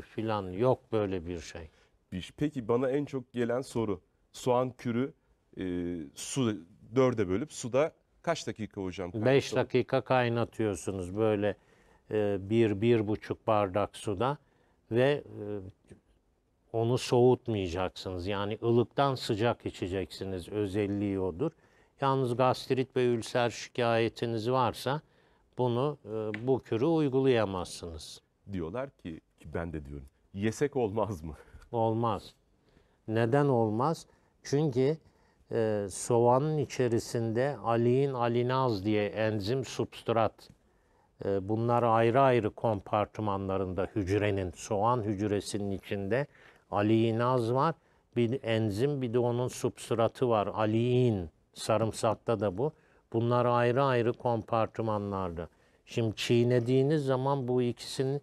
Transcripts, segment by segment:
filan yok böyle bir şey. Peki bana en çok gelen soru soğan kürü e, su dörde bölüp suda kaç dakika hocam? Beş dakika kaynatıyorsunuz böyle e, bir bir buçuk bardak suda ve e, onu soğutmayacaksınız. Yani ılıktan sıcak içeceksiniz özelliği odur. Yalnız gastrit ve ülser şikayetiniz varsa bunu e, bu kürü uygulayamazsınız diyorlar ki, ki ben de diyorum. Yesek olmaz mı? Olmaz. Neden olmaz? Çünkü e, soğanın içerisinde alin alinaz diye enzim substrat. E, bunlar ayrı ayrı kompartımanlarında hücrenin, soğan hücresinin içinde alinaz var. Bir enzim bir de onun substratı var. Aliin, sarımsakta da bu. Bunlar ayrı ayrı kompartımanlarda. Şimdi çiğnediğiniz zaman bu ikisinin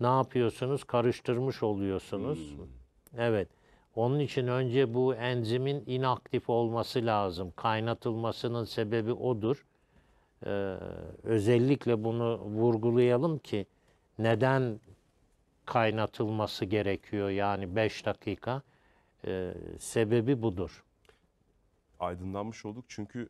ne yapıyorsunuz? Karıştırmış oluyorsunuz. Hmm. Evet. Onun için önce bu enzimin inaktif olması lazım. Kaynatılmasının sebebi odur. Ee, özellikle bunu vurgulayalım ki neden kaynatılması gerekiyor yani 5 dakika ee, sebebi budur. Aydınlanmış olduk çünkü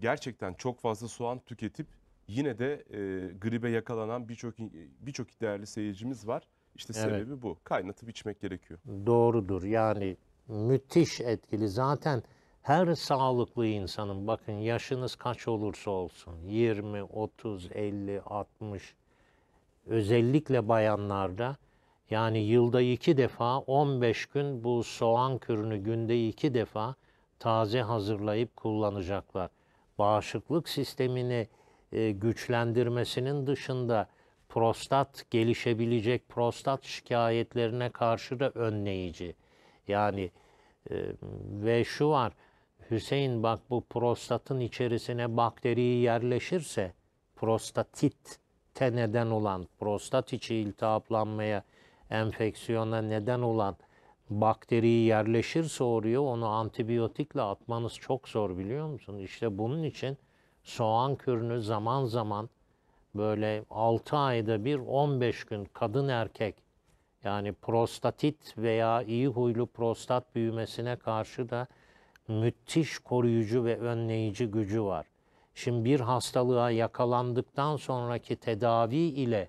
gerçekten çok fazla soğan tüketip yine de e, gribe yakalanan birçok birçok değerli seyircimiz var. İşte sebebi bu. Kaynatıp içmek gerekiyor. Doğrudur. Yani müthiş etkili. Zaten her sağlıklı insanın bakın yaşınız kaç olursa olsun 20, 30, 50, 60 özellikle bayanlarda yani yılda iki defa 15 gün bu soğan kürünü günde iki defa taze hazırlayıp kullanacaklar. Bağışıklık sistemini e, güçlendirmesinin dışında prostat gelişebilecek prostat şikayetlerine karşı da önleyici. Yani e, ve şu var Hüseyin bak bu prostatın içerisine bakteri yerleşirse prostatit te neden olan prostat içi iltihaplanmaya enfeksiyona neden olan bakteri yerleşirse oraya onu antibiyotikle atmanız çok zor biliyor musun? İşte bunun için soğan kürünü zaman zaman böyle 6 ayda bir 15 gün kadın erkek yani prostatit veya iyi huylu prostat büyümesine karşı da müthiş koruyucu ve önleyici gücü var. Şimdi bir hastalığa yakalandıktan sonraki tedavi ile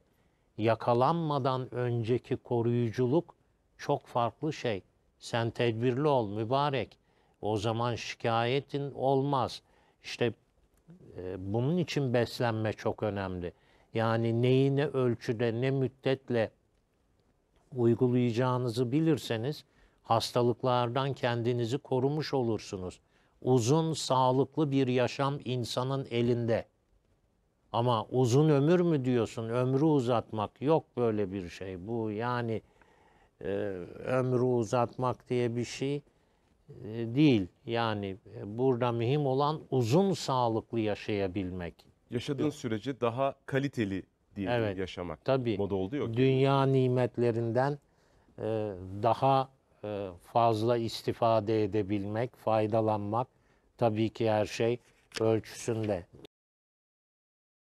yakalanmadan önceki koruyuculuk çok farklı şey. Sen tedbirli ol mübarek. O zaman şikayetin olmaz. İşte ee, bunun için beslenme çok önemli. Yani neyi ne ölçüde ne müddetle uygulayacağınızı bilirseniz hastalıklardan kendinizi korumuş olursunuz. Uzun sağlıklı bir yaşam insanın elinde. Ama uzun ömür mü diyorsun? Ömrü uzatmak yok böyle bir şey. Bu yani e, ömrü uzatmak diye bir şey e, değil. Yani e, burada mühim olan uzun sağlıklı yaşayabilmek. Yaşadığın evet. sürece daha kaliteli diye evet, yaşamak tabii, moda oldu yok. Dünya nimetlerinden e, daha fazla istifade edebilmek, faydalanmak tabii ki her şey ölçüsünde.